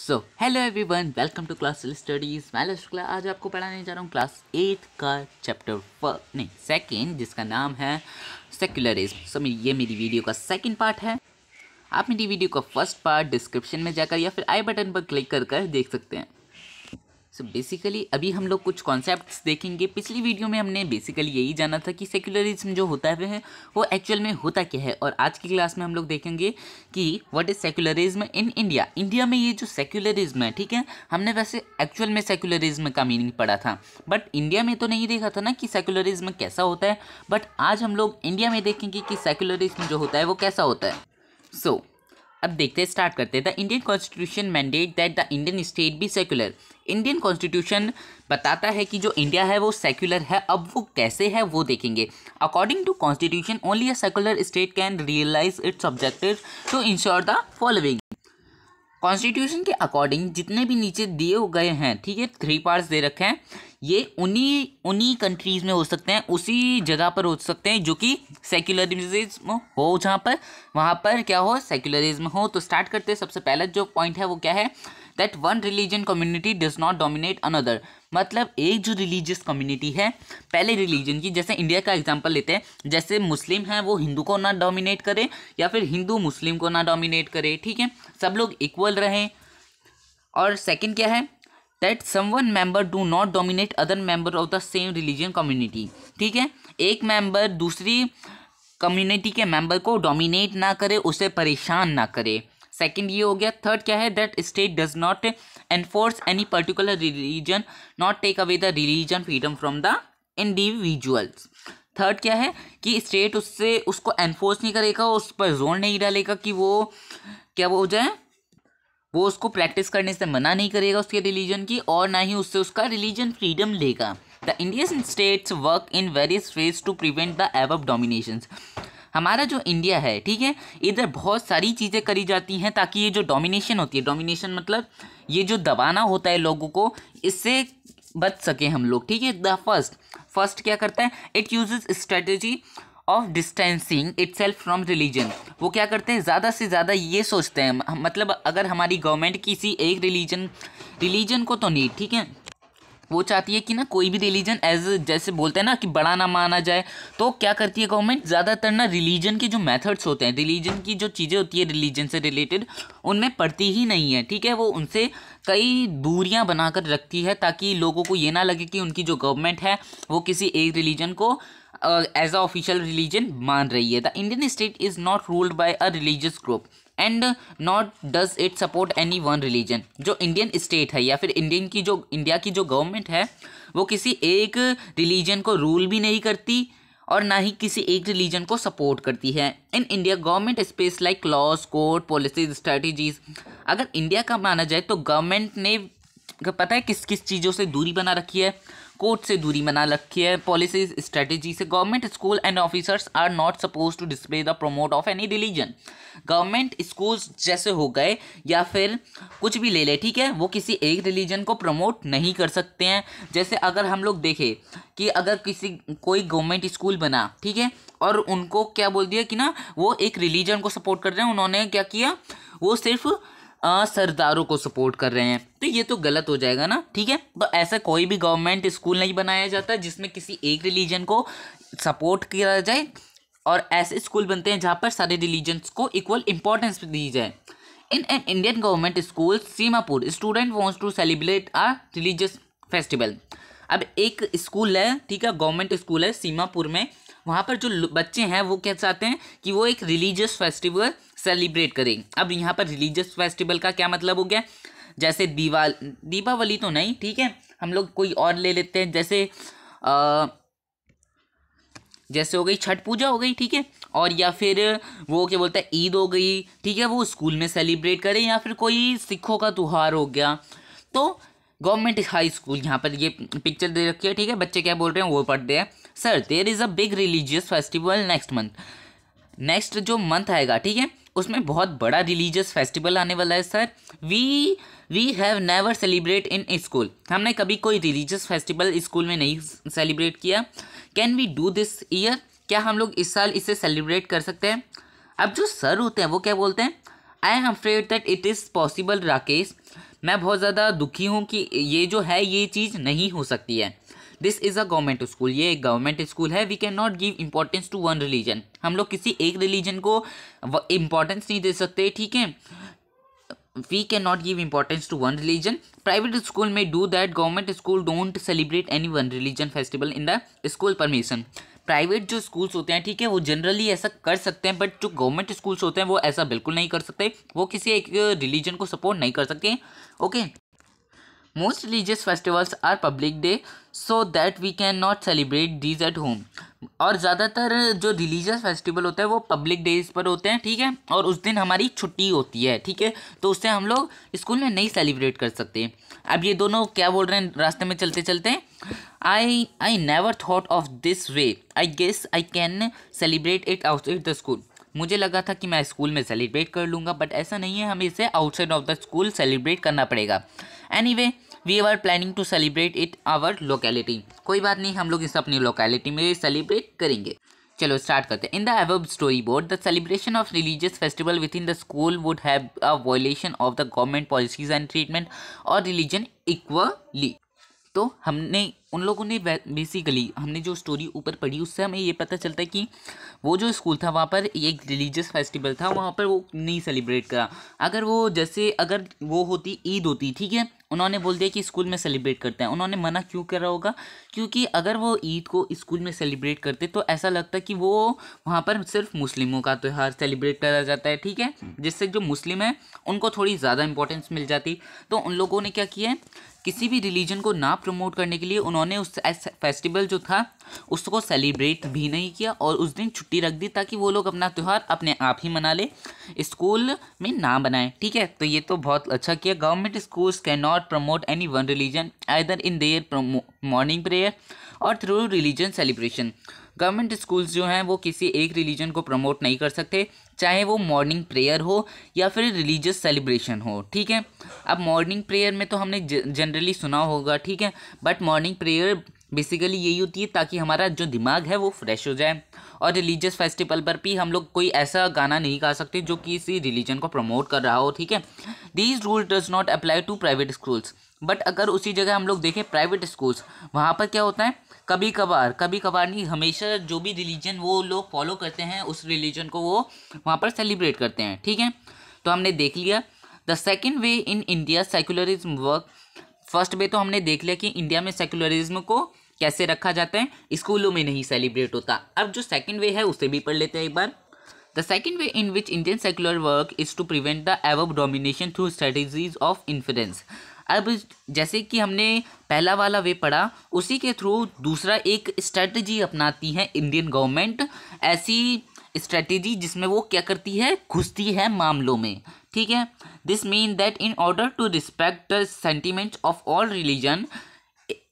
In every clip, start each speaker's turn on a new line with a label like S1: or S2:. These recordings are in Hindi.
S1: so hello everyone welcome to class studies मैं लश शुक्ला आज आपको पढ़ाने जा रहा हूँ क्लास एट का चैप्टर फ नहीं सेकेंड जिसका नाम है सेक्युलरिज्म सो ये मेरी वीडियो का सेकेंड पार्ट है आप मेरी वीडियो का फर्स्ट पार्ट डिस्क्रिप्शन में जाकर या फिर आई बटन पर क्लिक कर कर देख सकते हैं सो so बेसिकली अभी हम लोग कुछ कॉन्सेप्ट देखेंगे पिछली वीडियो में हमने बेसिकली यही जाना था कि सेक्युलरिज्म जो होता है वो एक्चुअल में होता क्या है और आज की क्लास में हम लोग देखेंगे कि what is secularism in India India में ये जो सेक्युलरिज्म है ठीक है हमने वैसे एक्चुअल में सेक्युलरिज्म का मीनिंग पढ़ा था बट इंडिया में तो नहीं देखा था ना कि सेक्युलरिज्म कैसा होता है बट आज हम लोग इंडिया में देखेंगे कि सेक्युलरिज्म जो होता है वो कैसा होता है सो so, अब देखते हैं स्टार्ट करते हैं the Indian constitution mandate that the Indian state be secular Indian constitution बताता है कि जो इंडिया है वो सेक्युलर है अब वो कैसे है वो देखेंगे according to constitution only a secular state can realise its objective to ensure the following constitution के अकॉर्डिंग जितने भी नीचे दिए गए हैं ठीक है थ्री पार्ट्स दे रखे हैं ये उन्हीं उन्हीं कंट्रीज़ में हो सकते हैं उसी जगह पर हो सकते हैं जो कि सेक्युलरिज्म हो जहाँ पर वहाँ पर क्या हो सेक्युलरिज्म हो तो स्टार्ट करते हैं सबसे पहला जो पॉइंट है वो क्या है that one religion community does not dominate another मतलब एक जो रिलीजियस कम्युनिटी है पहले रिलीजन की जैसे इंडिया का एग्जांपल लेते हैं जैसे मुस्लिम है वो हिंदू को ना डोमिनेट करे या फिर हिंदू मुस्लिम को ना डोमिनेट करे ठीक है सब लोग इक्वल रहें और सेकेंड क्या है that one member do not dominate other member of the same religion community ठीक है एक मेंबर दूसरी कम्युनिटी के मेंबर को डोमिनेट ना करे उसे परेशान ना करे सेकेंड ये हो गया थर्ड क्या है that state does not enforce any particular religion not take away the religion freedom from the individuals third क्या है कि स्टेट उससे उसको एनफोर्स नहीं करेगा उस पर जोर नहीं डालेगा कि वो क्या वो हो जाए वो उसको प्रैक्टिस करने से मना नहीं करेगा उसके रिलीजन की और ना ही उससे उसका रिलीजन फ्रीडम लेगा the Indian states work in various phase to prevent the above dominations हमारा जो इंडिया है ठीक है इधर बहुत सारी चीज़ें करी जाती हैं ताकि ये जो डोमिनेशन होती है डोमिनेशन मतलब ये जो दबाना होता है लोगों को इससे बच सके हम लोग ठीक है द फर्स्ट फर्स्ट क्या करता है it use strategy of distancing itself from religion वो क्या करते हैं ज़्यादा से ज़्यादा ये सोचते हैं मतलब अगर हमारी गवर्नमेंट किसी एक रिलीजन रिलीजन को तो नहीं ठीक है वो चाहती है कि ना कोई भी रिलीजन एज जैसे बोलते हैं ना कि बड़ा ना माना जाए तो क्या करती है गवर्नमेंट ज़्यादातर ना रिलीजन के जो मेथड्स होते हैं रिलीजन की जो चीज़ें होती है रिलीजन से रिलेटेड उनमें पढ़ती ही नहीं है ठीक है वो उनसे कई दूरियां बनाकर रखती है ताकि लोगों को ये ना लगे कि उनकी जो गवर्नमेंट है वो किसी एक रिलीजन को एज अ ऑफिशियल रिलीजन मान रही है the Indian state is not ruled by a religious group and not does it support any one religion जो इंडियन स्टेट है या फिर इंडियन की जो इंडिया की जो गवर्नमेंट है वो किसी एक रिलीजन को रूल भी नहीं करती और ना ही किसी एक रिलीजन को सपोर्ट करती है in India government space like laws code policies strategies अगर इंडिया का माना जाए तो गवर्नमेंट ने पता है किस किस चीज़ों से दूरी बना रखी है कोर्ट से दूरी बना रखी है पॉलिसी स्ट्रेटेजी से government school and officers are not suppose to display the promote of any religion government schools जैसे हो गए या फिर कुछ भी ले ले ठीक है वो किसी एक रिलीजन को प्रमोट नहीं कर सकते हैं जैसे अगर हम लोग देखें कि अगर किसी कोई गवर्नमेंट स्कूल बना ठीक है और उनको क्या बोल दिया कि ना वो एक रिलीजन को सपोर्ट कर रहे हैं उन्होंने क्या किया वो सिर्फ सरदारों को सपोर्ट कर रहे हैं तो ये तो गलत हो जाएगा ना ठीक है तो ऐसा कोई भी गवर्नमेंट स्कूल नहीं बनाया जाता जिसमें किसी एक रिलीजन को सपोर्ट किया जाए और ऐसे स्कूल बनते हैं जहाँ पर सारे रिलीजन्स को इक्वल इंपॉर्टेंस दी जाए in an Indian government school Seemapur student wants to celebrate a religious festival अब एक स्कूल है ठीक है गवर्नमेंट स्कूल है सीमापुर में वहाँ पर जो बच्चे हैं वो कह चाहते हैं कि वो एक रिलीजियस फेस्टिवल सेलिब्रेट करें अब यहाँ पर रिलीजियस फेस्टिवल का क्या मतलब हो गया जैसे दीवा दीपावली तो नहीं ठीक है हम लोग कोई और ले लेते हैं जैसे आ, जैसे हो गई छठ पूजा हो गई ठीक है और या फिर वो क्या बोलते हैं ईद हो गई ठीक है वो स्कूल में सेलिब्रेट करें या फिर कोई सिखों का त्यौहार हो गया तो गवर्नमेंट हाई स्कूल यहाँ पर ये पिक्चर दे रखी है ठीक है बच्चे क्या बोल रहे हैं वो पढ़ते हैं sir there is a big religious festival next month next जो मंथ आएगा ठीक है उसमें बहुत बड़ा रिलीजियस फेस्टिवल आने वाला है sir we we have never celebrate in school हमने कभी कोई रिलीजियस फेस्टिवल स्कूल में नहीं सेलिब्रेट किया can we do this year क्या हम लोग इस साल इसे सेलिब्रेट कर सकते हैं अब जो सर होते हैं वो क्या बोलते हैं I am afraid that it is possible Rakesh मैं बहुत ज़्यादा दुखी हूँ कि ये जो है ये चीज़ नहीं हो सकती है this is a government school ये एक गवर्नमेंट स्कूल है we can not give importance to one religion हम लोग किसी एक रिलीजन को इंपॉर्टेंस नहीं दे सकते ठीक है we we not give importance to one religion private school में do that government school don't celebrate any one religion festival in the school permission private जो स्कूल्स होते हैं ठीक है वो जनरली ऐसा कर सकते हैं बट जो गवर्नमेंट स्कूल्स होते हैं वो ऐसा बिल्कुल नहीं कर सकते वो किसी एक रिलीजन को सपोर्ट नहीं कर सकते okay most religious festivals are public day so that we can not celebrate these at home और ज़्यादातर जो रिलीजियस फेस्टिवल होता है वो पब्लिक डेज पर होते हैं ठीक है और उस दिन हमारी छुट्टी होती है ठीक है तो उससे हम लोग स्कूल में नहीं सेलिब्रेट कर सकते अब ये दोनों क्या बोल रहे हैं रास्ते में चलते चलते I I never thought of this way I guess I can celebrate it outside the school मुझे लगा था कि मैं स्कूल में सेलिब्रेट कर लूँगा बट ऐसा नहीं है हमें इसे outside of the school celebrate करना पड़ेगा any anyway, we are planning to celebrate it our locality कोई बात नहीं हम लोग इसे अपनी लोकेलिटी में सेलिब्रेट करेंगे चलो स्टार्ट करते हैं in the above storyboard the celebration of religious festival within the school would have a violation of the government policies and treatment और रिलीजन इक्वली तो हमने उन लोगों ने बेसिकली हमने जो स्टोरी ऊपर पढ़ी उससे हमें ये पता चलता है कि वो जो स्कूल था वहाँ पर एक रिलीजियस फेस्टिवल था वहाँ पर वो नहीं सेलिब्रेट करा अगर वो जैसे अगर वो होती ईद होती ठीक है उन्होंने बोल दिया कि स्कूल में सेलिब्रेट करते हैं उन्होंने मना क्यों करा होगा क्योंकि अगर वो ईद को स्कूल में सेलिब्रेट करते तो ऐसा लगता कि वो वहाँ पर सिर्फ मुस्लिमों का त्यौहार सेलिब्रेट करा जाता है ठीक है जिससे जो मुस्लिम है उनको थोड़ी ज़्यादा इंपॉर्टेंस मिल जाती तो उन लोगों ने क्या किया किसी भी रिलीजन को ना प्रमोट करने के लिए उन्होंने उस फेस्टिवल जो था उसको सेलिब्रेट भी नहीं किया और उस दिन छुट्टी रख दी ताकि वो लोग अपना त्यौहार अपने आप ही मना ले स्कूल में ना बनाए ठीक है तो ये तो बहुत अच्छा किया government schools can not promote any one religion either in their morning prayer prayer और through religion celebration government schools जो हैं वो किसी एक रिलीजन को प्रमोट नहीं कर सकते चाहे वो मॉर्निंग प्रेयर हो या फिर रिलीजियस सेलिब्रेशन हो ठीक है अब मॉर्निंग प्रेयर में तो हमने जनरली सुना होगा ठीक है बट मॉर्निंग प्रेयर बेसिकली यही होती है ताकि हमारा जो दिमाग है वो फ्रेश हो जाए और रिलीजियस फेस्टिवल पर भी हम लोग कोई ऐसा गाना नहीं गा सकते जो किसी रिलीजन को प्रमोट कर रहा हो ठीक है these rule does not apply to private schools but अगर उसी जगह हम लोग देखें प्राइवेट स्कूल्स वहाँ पर क्या होता है कभी कभार कभी कभार नहीं हमेशा जो भी रिलीजन वो लोग फॉलो करते हैं उस रिलीजन को वो वहाँ पर सेलिब्रेट करते हैं ठीक है तो हमने देख लिया the second way in India secularism work first way तो हमने देख लिया कि इंडिया में सेकुलरिज्म को कैसे रखा जाता है स्कूलों में नहीं सेलिब्रेट होता अब जो सेकेंड वे है उसे भी पढ़ लेते हैं एक बार the second way in which Indian secular work is to prevent the above domination through strategies of influence अब जैसे कि हमने पहला वाला वे पढ़ा उसी के थ्रू दूसरा एक स्ट्रेटजी अपनाती है इंडियन गवर्नमेंट ऐसी स्ट्रेटजी जिसमें वो क्या करती है घुसती है मामलों में ठीक है this mean that in order to respect the sentiment of all religion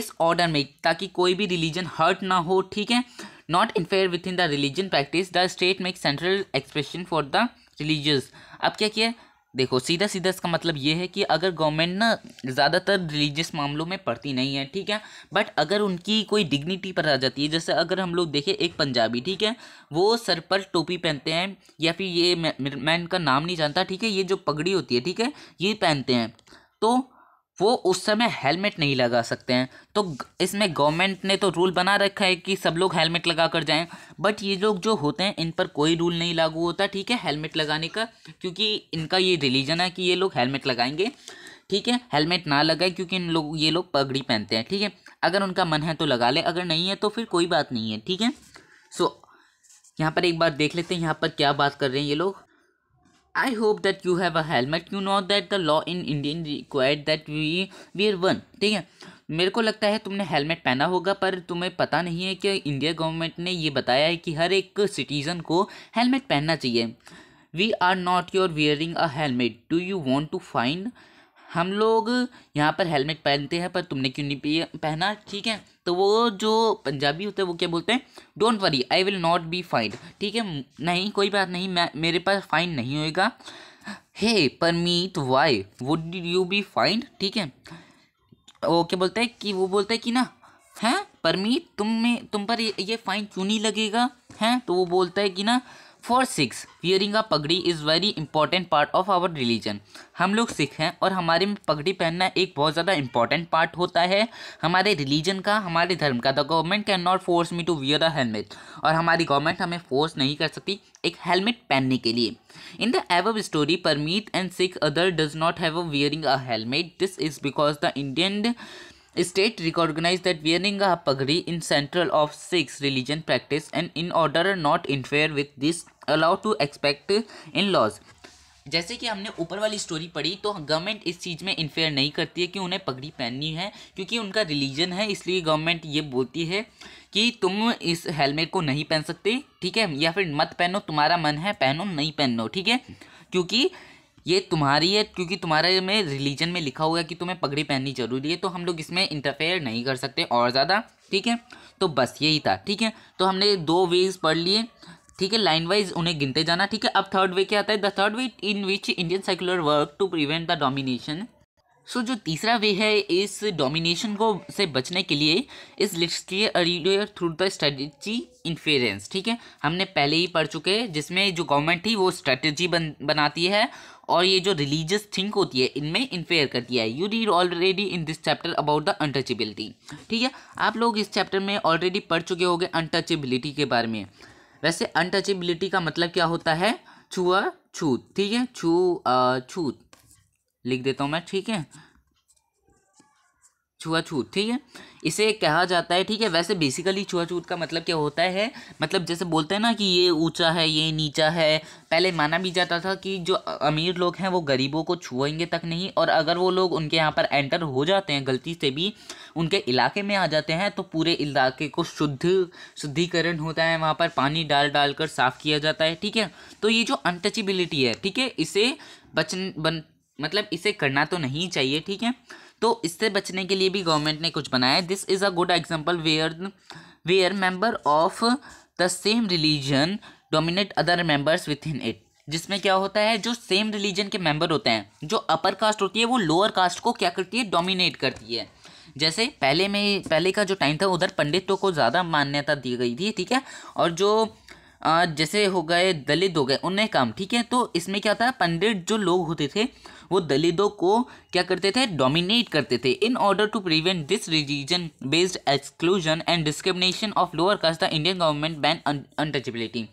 S1: इस ऑर्डर में ताकि कोई भी रिलीजन हर्ट ना हो ठीक है not interfere within the religion practice the state make central expression for the religious अब क्या किया देखो सीधा सीधा इसका मतलब ये है कि अगर गवर्नमेंट ना ज़्यादातर रिलीजियस मामलों में पढ़ती नहीं है ठीक है बट अगर उनकी कोई डिग्निटी पर आ जाती है जैसे अगर हम लोग देखें एक पंजाबी ठीक है वो सर पर टोपी पहनते हैं या फिर ये मैं, मैं इनका नाम नहीं जानता ठीक है ये जो पगड़ी होती है ठीक है ये पहनते हैं तो वो उस समय हेलमेट नहीं लगा सकते हैं तो इसमें गवर्नमेंट ने तो रूल बना रखा है कि सब लोग हेलमेट लगा कर जाएँ बट ये लोग जो होते हैं इन पर कोई रूल नहीं लागू होता ठीक है हेलमेट लगाने का क्योंकि इनका ये रिलीजन है कि ये लोग हेलमेट लगाएंगे ठीक है हेलमेट ना लगाए क्योंकि इन लोग ये लोग पगड़ी पहनते हैं ठीक है अगर उनका मन है तो लगा ले अगर नहीं है तो फिर कोई बात नहीं है ठीक है सो यहाँ पर एक बार देख लेते हैं यहाँ पर क्या बात कर रहे हैं ये लोग I hope that you have a helmet you know that the law in Indian required that we wear one ठीक है मेरे को लगता है तुमने हेलमेट पहना होगा पर तुम्हें पता नहीं है कि इंडिया गवर्नमेंट ने ये बताया है कि हर एक सिटीज़न को हेलमेट पहनना चाहिए we are not your wearing a helmet do you want to fined हम लोग यहाँ पर हेलमेट पहनते हैं पर तुमने क्यों नहीं पहना ठीक है तो वो जो पंजाबी होते हैं वो क्या बोलते हैं don't worry I will not be fined ठीक है नहीं कोई बात नहीं मैं मेरे पास फाइन नहीं होएगा hey Parmeet why would you be fined ठीक है वो क्या बोलते हैं कि वो बोलते हैं कि ना हैं परमीत तुम में तुम पर ये, ये फाइन क्यों नहीं लगेगा हैं तो वो बोलता है कि ना for six wearing a pagdi is very important part of our religion हम लोग सिख हैं और हमारे में पगड़ी पहनना एक बहुत ज़्यादा इंपॉर्टेंट पार्ट होता है हमारे रिलीजन का हमारे धर्म का the government can not force me to wear a helmet और हमारी गवर्नमेंट हमें फोर्स नहीं कर सकती एक हेलमेट पहनने के लिए in the above story Parmeet and Sikh other does not have a wearing a helmet this is because the Indian state recognise that wearing a pagdi in central of Sikhs religion practice and in order not interfere with this allow to expect in laws जैसे कि हमने ऊपर वाली स्टोरी पढ़ी तो गवर्नमेंट इस चीज़ में इन्फेयर नहीं करती है कि उन्हें पगड़ी पहननी है क्योंकि उनका रिलीजन है इसलिए गवर्नमेंट ये बोलती है कि तुम इस हेलमेट को नहीं पहन सकते ठीक है या फिर मत पहनो तुम्हारा मन है पहनो नहीं पहनो ठीक है क्योंकि ये तुम्हारी है क्योंकि तुम्हारे में रिलीजन में लिखा हुआ है कि तुम्हें पगड़ी पहननी जरूरी है तो हम लोग इसमें इंटरफेयर नहीं कर सकते और ज़्यादा ठीक है तो बस यही था ठीक है तो हमने दो वेज पढ़ लिए ठीक है लाइन वाइज उन्हें गिनते जाना ठीक है अब थर्ड वे क्या आता है the third way in which Indian secular work to prevent the domination so जो तीसरा वे है इस डोमिनेशन को से बचने के लिए इस लिस्ट के थ्रू द स्ट्रेटजी इन्फेरेंस ठीक है हमने पहले ही पढ़ चुके हैं जिसमें जो गवर्नमेंट थी वो स्ट्रेटजी बन बनाती है और ये जो रिलीजियस थिंक होती है इनमें इन्फेयर करती है you read already in this chapter about the untouchability ठीक है आप लोग इस चैप्टर में ऑलरेडी पढ़ चुके होंगे अनटचेबिलिटी के बारे में वैसे अनटचेबिलिटी का मतलब क्या होता है छुआ छूत ठीक है छू छूत uh, लिख देता हूँ मैं ठीक है छुआछूत ठीक है इसे कहा जाता है ठीक है वैसे बेसिकली छुआछूत का मतलब क्या होता है मतलब जैसे बोलते हैं ना कि ये ऊंचा है ये नीचा है पहले माना भी जाता था कि जो अमीर लोग हैं वो गरीबों को छुएंगे तक नहीं और अगर वो लोग उनके यहाँ पर एंटर हो जाते हैं गलती से भी उनके इलाके में आ जाते हैं तो पूरे इलाके को शुद्ध शुद्धिकरण होता है वहाँ पर पानी डाल डाल कर साफ़ किया जाता है ठीक है तो ये जो अनटचिबिलिटी है ठीक है इसे बचन बन मतलब इसे करना तो नहीं चाहिए ठीक है तो इससे बचने के लिए भी गवर्नमेंट ने कुछ बनाया this is a good example where where member of the same religion dominate other members within it जिसमें क्या होता है जो सेम रिलीजन के मेंबर होते हैं जो अपर कास्ट होती है वो लोअर कास्ट को क्या करती है डोमिनेट करती है जैसे पहले में पहले का जो टाइम था उधर पंडितों को ज़्यादा मान्यता दी गई थी ठीक है और जो जैसे हो गए दलित हो गए उन्हें काम ठीक है तो इसमें क्या था पंडित जो लोग होते थे वो दलितों को क्या करते थे डोमिनेट करते थे in order to prevent this religion based exclusion and discrimination of lower caste the Indian government ban untouchability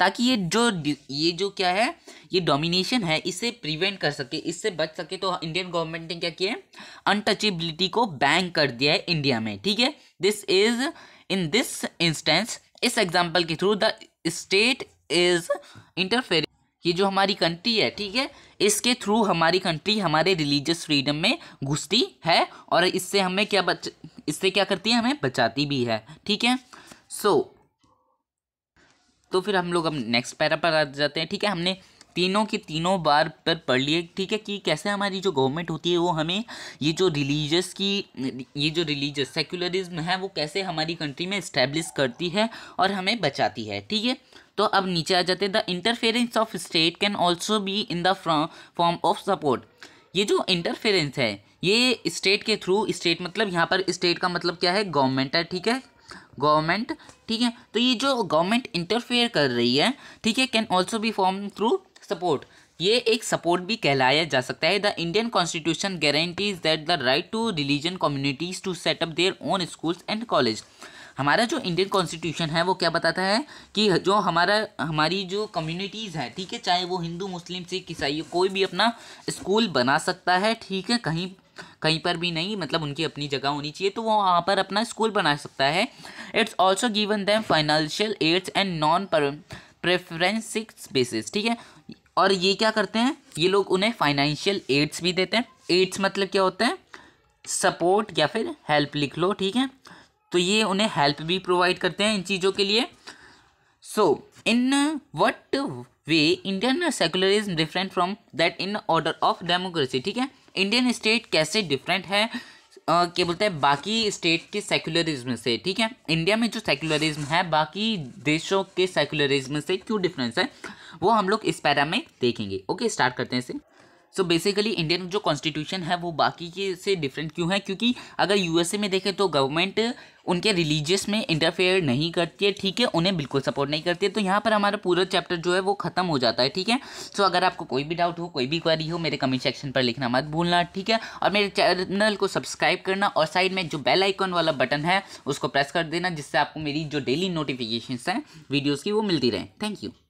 S1: ताकि ये जो ये जो क्या है ये डोमिनेशन है इसे प्रिवेंट कर सके इससे बच सके तो इंडियन गवर्नमेंट ने क्या किया अनटचेबिलिटी को बैन कर दिया है इंडिया में ठीक है this is in this instance इस एग्जाम्पल के through the state is interfere ये जो हमारी कंट्री है ठीक है इसके थ्रू हमारी कंट्री हमारे रिलीजियस फ्रीडम में घुसती है और इससे हमें क्या बच इससे क्या करती है हमें बचाती भी है ठीक है सो so, तो फिर हम लोग अब नेक्स्ट पैरा पर आ जाते हैं ठीक है हमने तीनों के तीनों बार पर पढ़ लिए ठीक है कि कैसे हमारी जो गवर्नमेंट होती है वो हमें ये जो रिलीजस की ये जो रिलीजस सेक्युलरिज्म है वो कैसे हमारी कंट्री में इस्टेब्लिश करती है और हमें बचाती है ठीक है तो अब नीचे आ जाते हैं the interference of state can also be in the form of support ये जो इंटरफेरेंस है ये स्टेट के थ्रू स्टेट मतलब यहाँ पर स्टेट का मतलब क्या है गवर्नमेंट है ठीक है गवर्नमेंट ठीक है तो ये जो गवर्नमेंट इंटरफेयर कर रही है ठीक है can also be form through support ये एक सपोर्ट भी कहलाया जा सकता है the Indian constitution guarantees that the right to religion communities to set up their own schools and college हमारा जो इंडियन कॉन्स्टिट्यूशन है वो क्या बताता है कि जो हमारा हमारी जो कम्युनिटीज़ है ठीक है चाहे वो हिंदू मुस्लिम सिख ईसाई कोई भी अपना स्कूल बना सकता है ठीक है कहीं कहीं पर भी नहीं मतलब उनकी अपनी जगह होनी चाहिए तो वो वहाँ पर अपना स्कूल बना सकता है it's also given them financial aids and non preferential basis ठीक है और ये क्या करते हैं ये लोग उन्हें फाइनेंशियल एड्स भी देते हैं एड्स मतलब क्या होता है सपोर्ट या फिर हेल्प लिख लो ठीक है तो ये उन्हें हेल्प भी प्रोवाइड करते हैं इन चीज़ों के लिए so in what way Indian secularism different from that in order of democracy ठीक है इंडियन स्टेट कैसे डिफरेंट है क्या बोलते हैं बाकी स्टेट के सेकुलरिज्म से ठीक है इंडिया में जो सेकुलरिज्म है बाकी देशों के सेकुलरिज्म से क्यों डिफरेंस है वो हम लोग इस पैरा में देखेंगे ओके स्टार्ट करते हैं इसे सो बेसिकली इंडियन जो कॉन्स्टिट्यूशन है वो बाकी के से डिफरेंट क्यों है क्योंकि अगर यूएसए में देखें तो गवर्नमेंट उनके रिलीजियस में इंटरफेयर नहीं करती है ठीक है उन्हें बिल्कुल सपोर्ट नहीं करती है तो यहाँ पर हमारा पूरा चैप्टर जो है वो खत्म हो जाता है ठीक है सो अगर आपको कोई भी डाउट हो कोई भी क्वारी हो मेरे कमेंट सेक्शन पर लिखना मत भूलना ठीक है और मेरे चैनल को सब्सक्राइब करना और साइड में जो बेल आइकॉन वाला बटन है उसको प्रेस कर देना जिससे आपको मेरी जो डेली नोटिफिकेशन हैं वीडियोज़ की वो मिलती रहे थैंक यू